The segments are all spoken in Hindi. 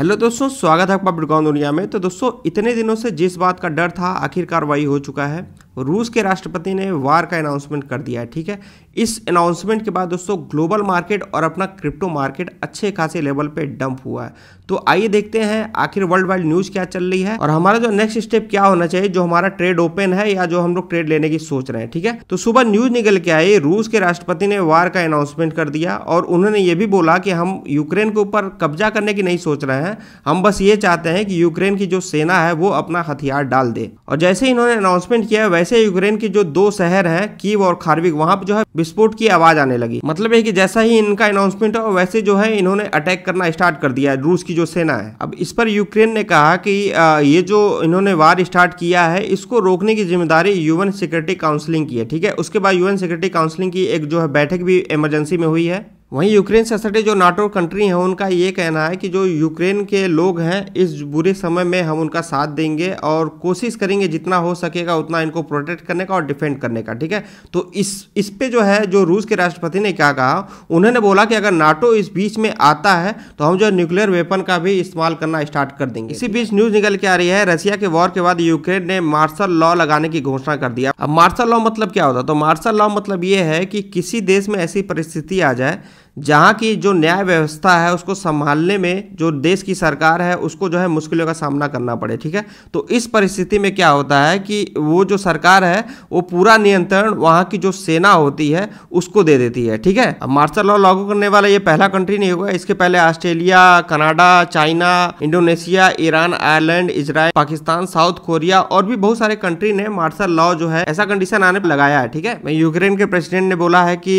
हेलो दोस्तों स्वागत है आपका ब्रिकॉन दुनिया में तो दोस्तों इतने दिनों से जिस बात का डर था आखिरकार वही हो चुका है रूस के राष्ट्रपति ने वार का अनाउंसमेंट कर दिया है ठीक है इस अनाउंसमेंट के बाद दोस्तों ग्लोबल मार्केट और अपना क्रिप्टो मार्केट अच्छे खासे लेवल पे डंप हुआ है तो आइए देखते हैं आखिर वर्ल्ड वाइड न्यूज़ क्या चल रही है और हमारा जो नेक्स्ट स्टेप क्या होना चाहिए जो हमारा ट्रेड ओपन है या जो हम लोग ट्रेड लेने की सोच रहे हैं ठीक है तो सुबह न्यूज़ निकल के आई रूस के राष्ट्रपति ने वार का अनाउंसमेंट कर दिया और उन्होंने ये भी बोला कि हम यूक्रेन के ऊपर कब्जा करने की नहीं सोच रहे हैं हम बस ये चाहते हैं कि यूक्रेन की जो सेना है वो अपना हथियार डाल दे और जैसे इन्होंने अनाउंसमेंट किया वैसे यूक्रेन के जो दो शहर है कीव और खार्विक वहां पर जो है विस्फोट की आवाज आने लगी मतलब है कि जैसा ही इनका अनाउंसमेंट है वैसे जो है इन्होंने अटैक करना स्टार्ट कर दिया है रूस की जो सेना है अब इस पर यूक्रेन ने कहा कि ये जो इन्होंने वार स्टार्ट किया है इसको रोकने की जिम्मेदारी यूएन सिक्योरिटी काउंसिलिंग की है ठीक है उसके बाद यूएन सिक्योरिटी काउंसिलिंग की एक जो है बैठक भी इमरजेंसी में हुई है वहीं यूक्रेन से सटे जो नाटो कंट्री हैं उनका ये कहना है कि जो यूक्रेन के लोग हैं इस बुरे समय में हम उनका साथ देंगे और कोशिश करेंगे जितना हो सकेगा उतना इनको प्रोटेक्ट करने का और डिफेंड करने का ठीक है तो इस इस पे जो है जो रूस के राष्ट्रपति ने क्या कहा उन्होंने बोला कि अगर नाटो इस बीच में आता है तो हम जो न्यूक्लियर वेपन का भी इस्तेमाल करना स्टार्ट कर देंगे इसी बीच न्यूज निकल के आ रही है रशिया के वॉर के बाद यूक्रेन ने मार्शल लॉ लगाने की घोषणा कर दिया अब मार्शल लॉ मतलब क्या होता तो मार्शल लॉ मतलब ये है कि किसी देश में ऐसी परिस्थिति आ जाए जहाँ की जो न्याय व्यवस्था है उसको संभालने में जो देश की सरकार है उसको जो है मुश्किलों का सामना करना पड़े ठीक है तो इस परिस्थिति में क्या होता है कि वो जो सरकार है वो पूरा नियंत्रण वहाँ की जो सेना होती है उसको दे देती है ठीक है अब मार्शल लॉ लागू करने वाला ये पहला कंट्री नहीं होगा इसके पहले Australia Canada China Indonesia Iran Ireland Israel Pakistan South Korea और भी बहुत सारे कंट्री ने मार्शल लॉ जो है ऐसा कंडीशन आने पर लगाया है ठीक है यूक्रेन के प्रेसिडेंट ने बोला है कि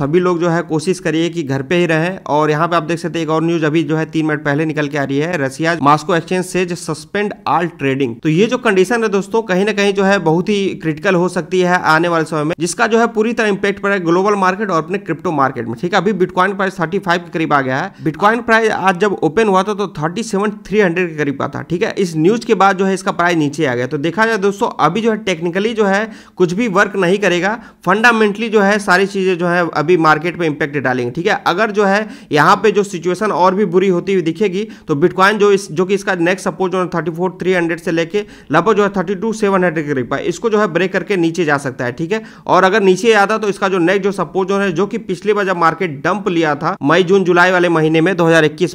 सभी लोग जो है कोशिश करिए कि घर पे ही रहे और यहाँ पे आप देख सकते हैं एक और न्यूज अभी जो है तीन मिनट पहले निकल के आ रही है रसिया मास्को एक्सचेंज से सस्पेंड आल ट्रेडिंग तो ये जो कंडीशन है दोस्तों कहीं ना कहीं जो है बहुत ही क्रिटिकल हो सकती है आने वाले समय में जिसका जो है पूरी तरह इंपैक्ट पड़ा ग्लोबल मार्केट और अपने क्रिप्टो मार्केट में ठीक है अभी बिटकॉइन प्राइस थर्टी के करीब आ गया है बिटकॉइन प्राइस आज जब ओपन हुआ था तो थर्टी के करीब का था ठीक है इस न्यूज के बाद जो है इसका प्राइस नीचे आ गया तो देखा जाए दोस्तों अभी जो है टेक्निकली जो है कुछ भी वर्क नहीं करेगा फंडामेंटली जो है सारी चीजें जो है अभी मार्केट पर इंपैक्ट डालेंगे ठीक है अगर जो है यहाँ पे जो सिचुएशन और भी बुरी होती हुई दिखेगी तो बिटकॉइन जो इस जो कि इसका नेक्स्ट सपोर्ट जो है थर्टी फोर थ्री हंड्रेड से लेके लगभग जो है थर्टी टू सेवन हंड्रेड के करीब पाए इसको जो है ब्रेक करके नीचे जा सकता है ठीक है और अगर नीचे आता तो इसका जो नेक्स्ट जो सपोर्ट जो है जो कि पिछली बार जब मार्केट डंप लिया था मई जून जुलाई वाले महीने में दो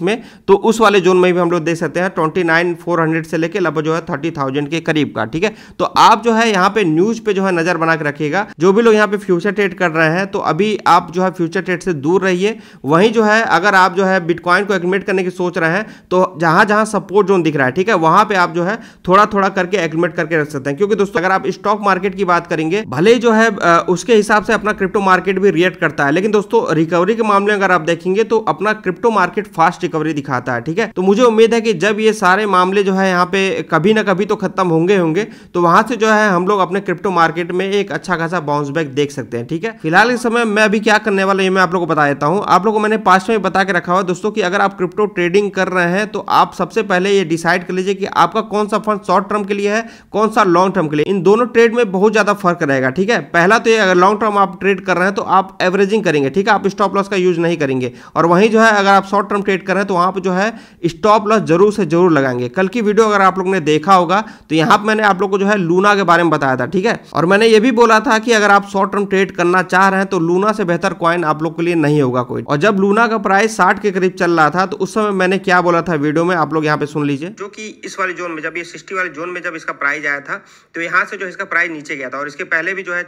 में तो उस वाले जून में भी हम लोग देख सकते हैं ट्वेंटी से लेकर लगभग जो है थर्टी के करीब का ठीक है तो आप जो है यहाँ पे न्यूज पे जो है नजर बना के रखिएगा जो भी लोग यहाँ पे फ्यूचर ट्रेड कर रहे हैं तो अभी आप जो है फ्यूचर ट्रेड से दूर रहिए वहीं जो है अगर आप जो है बिटकॉइन को एग्रीमेट करने की सोच रहे हैं तो जहां जहां सपोर्ट जोन दिख रहा है ठीक है वहां पे आप जो है थोड़ा थोड़ा करके एग्रीमेट करके रख सकते हैं क्योंकि दोस्तों अगर आप स्टॉक मार्केट की बात करेंगे भले ही जो है उसके हिसाब से अपना क्रिप्टो मार्केट भी रिएक्ट करता है लेकिन दोस्तों रिकवरी के मामले में अगर आप देखेंगे तो अपना क्रिप्टो मार्केट फास्ट रिकवरी दिखाता है ठीक है तो मुझे उम्मीद है कि जब ये सारे मामले जो है यहाँ पे कभी ना कभी तो खत्म होंगे होंगे तो वहां से जो है हम लोग अपने क्रिप्टो मार्केट में एक अच्छा खासा बाउंस बैक देख सकते हैं ठीक है फिलहाल इस समय मैं अभी क्या करने वाला हूँ मैं आप लोग को बताया देता हूं आप लोगों को मैंने पास्ट में बता के रखा हुआ दोस्तों कि अगर आप क्रिप्टो ट्रेडिंग कर रहे हैं तो आप सबसे पहले ये डिसाइड कर लीजिए कि आपका कौन सा फंड शॉर्ट टर्म के लिए है कौन सा लॉन्ग टर्म के लिए इन दोनों ट्रेड में बहुत ज़्यादा फर्क रहेगा ठीक है पहला तो ये अगर लॉन्ग टर्म आप ट्रेड कर रहे हैं तो आप एवरेजिंग करेंगे ठीक है आप स्टॉप लॉस का यूज नहीं करेंगे और वहीं जो है अगर आप शॉर्ट टर्म ट्रेड कर रहे हैं तो वहां पर जो है स्टॉप लॉस जरूर से जरूर लगाएंगे कल की वीडियो अगर आप लोग ने देखा होगा तो यहां पर मैंने आप लोग को जो है लूना के बारे में बताया था ठीक है और मैंने ये भी बोला था कि अगर आप शॉर्ट टर्म ट्रेड करना चाह रहे हैं तो लूना से बेहतर क्वाइन आप लोग के लिए नहीं होगा होगा कोई और जब लूना का प्राइस साठ के करीब चल रहा था तो उस समय मैंने क्या बोला था वीडियो में आप लोग यहाँ पे सुन लीजिए जो कि इस वाले जोन में जब ये सिक्सटी वाले जोन में जब इसका प्राइस आया था तो यहाँ से जो इसका प्राइस नीचे गया था और इसके पहले भी जो है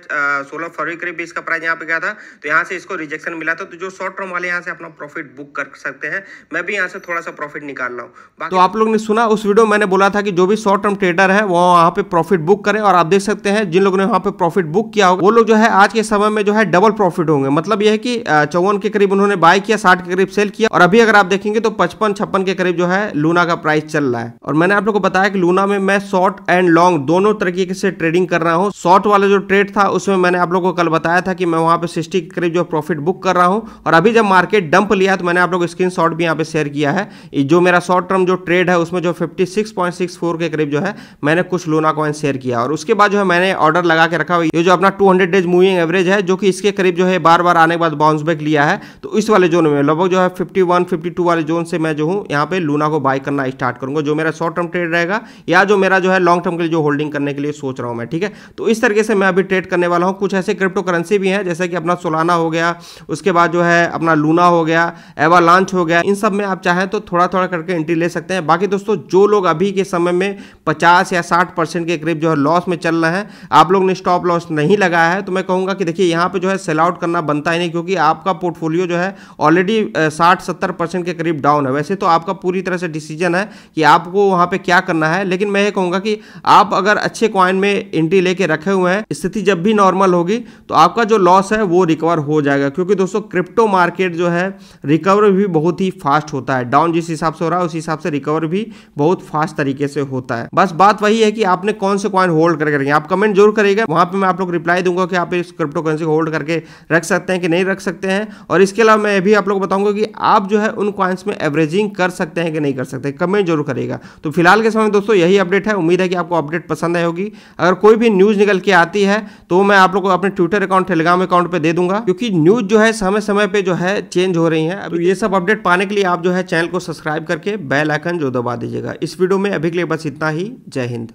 सोलह फरवरी करीब भी इसका प्राइस यहाँ पे गया था तो यहाँ से इसको रिजेक्शन मिला था तो जो शॉर्ट टर्म वाले यहाँ से अपना प्रॉफिट बुक कर सकते हैं मैं भी यहाँ से थोड़ा सा प्रॉफिट निकाल रहा हूँ तो आप लोग ने सुना उस वीडियो मैंने बोला था कि जो भी शॉर्ट टर्म ट्रेडर है वो वहाँ पे प्रॉफिट बुक करें और आप देख सकते हैं जिन लोगों ने वहाँ पे प्रॉफिट बुक किया होगा वो लोग जो है आज के समय में जो है डबल प्रॉफिट होंगे मतलब यह है कि चौवन के करीब उन्होंने बाय किया साठ के करीब सेल किया और अभी अगर आप देखेंगे तो पचपन छप्पन के करीब जो है लूना का प्राइस चल रहा है और मैंने आप लोग को बताया कि लूना में मैं शॉर्ट एंड लॉन्ग दोनों तरीके से ट्रेडिंग कर रहा हूँ शॉर्ट वाला जो ट्रेड था उसमें मैंने आप लोग को कल बताया था कि मैं वहां पर सिक्सटी के करीब जो प्रॉफिट बुक कर रहा हूँ और अभी जब मार्केट डंप लिया तो मैंने आप लोग स्क्रीन शॉट भी यहाँ पे शेयर किया है जो मेरा शॉर्ट टर्म जो ट्रेड है उसमें जो फिफ्टी के करीब जो है मैंने कुछ लूना कॉइन शेयर किया और उसके बाद जो है मैंने ऑर्डर लगा के रखा हुआ ये जो अपना two hundred days moving average है जो कि इसके करीब जो है बार बार आने के बाद बाउंस बैक लिया है तो इस वाले जोन में लगभग जो है फिफ्टी वन फिफ्टी टू वाले जोन से मैं जो हूँ यहाँ पे लूना को बाय करना स्टार्ट करूंगा जो मेरा शॉर्ट टर्म ट्रेड रहेगा या जो मेरा जो है लॉन्ग टर्म के लिए जो होल्डिंग करने के लिए सोच रहा हूँ मैं ठीक है तो इस तरीके से मैं अभी ट्रेड करने वाला हूँ कुछ ऐसे क्रिप्टो करेंसी भी हैं जैसे कि अपना सोलाना हो गया उसके बाद जो है अपना लूना हो गया एवा लॉन्च हो गया इन सब में आप चाहें तो थोड़ा थोड़ा करके एंट्री ले सकते हैं बाकी दोस्तों जो लोग अभी के समय में पचास या साठ के करीब जो है लॉस में चल रहे हैं आप लोग ने स्टॉप लॉस नहीं लगाया है तो मैं कहूँगा कि देखिए यहाँ पर जो है सेल आउट करना बनता ही नहीं क्योंकि आपका पोर्टफोलियो पोर्टफोलियो जो है ऑलरेडी साठ सत्तर परसेंट के करीब डाउन है वैसे तो आपका पूरी तरह से डिसीजन है कि आपको वहां पे क्या करना है लेकिन मैं ये कहूंगा कि आप अगर अच्छे क्वाइन में एंट्री लेके रखे हुए हैं स्थिति जब भी नॉर्मल होगी तो आपका जो लॉस है वो रिकवर हो जाएगा क्योंकि दोस्तों क्रिप्टो मार्केट जो है रिकवर भी बहुत ही फास्ट होता है डाउन जिस हिसाब से हो रहा है उस हिसाब से रिकवर भी बहुत फास्ट तरीके से होता है बस बात वही है कि आपने कौन से क्वाइन होल्ड करके रखें आप कमेंट जरूर करेगा वहां पर मैं आप लोग रिप्लाई दूंगा कि आप इस क्रिप्टो करेंसी को होल्ड करके रख सकते हैं कि नहीं रख सकते हैं और और इसके अलावा मैं भी आप लोग को बताऊंगा कि आप जो है उन कॉइन्स में एवरेजिंग कर सकते हैं कि नहीं कर सकते कमेंट जरूर करेगा तो फिलहाल के समय दोस्तों यही अपडेट है उम्मीद है कि आपको अपडेट पसंद आई होगी अगर कोई भी न्यूज़ निकल के आती है तो मैं आप लोग को अपने ट्विटर अकाउंट टेलीग्राम अकाउंट पर दे दूंगा क्योंकि न्यूज़ जो है समय समय पर जो है चेंज हो रही है अब ये सब अपडेट पाने के लिए आप जो है चैनल को सब्सक्राइब करके बेल आइकन जो दबा दीजिएगा इस वीडियो में अभी के लिए बस इतना ही जय हिंद